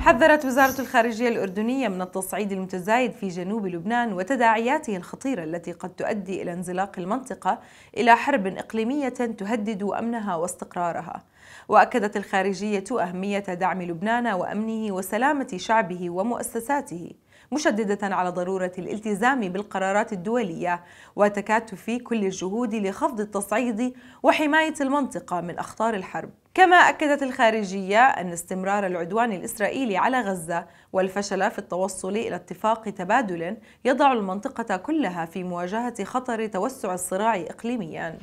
حذرت وزارة الخارجية الأردنية من التصعيد المتزايد في جنوب لبنان وتداعياته الخطيرة التي قد تؤدي إلى انزلاق المنطقة إلى حرب إقليمية تهدد أمنها واستقرارها وأكدت الخارجية أهمية دعم لبنان وأمنه وسلامة شعبه ومؤسساته مشددة على ضرورة الالتزام بالقرارات الدولية وتكاتف كل الجهود لخفض التصعيد وحماية المنطقة من أخطار الحرب كما أكدت الخارجية أن استمرار العدوان الإسرائيلي على غزة والفشل في التوصل إلى اتفاق تبادل يضع المنطقة كلها في مواجهة خطر توسع الصراع إقليمياً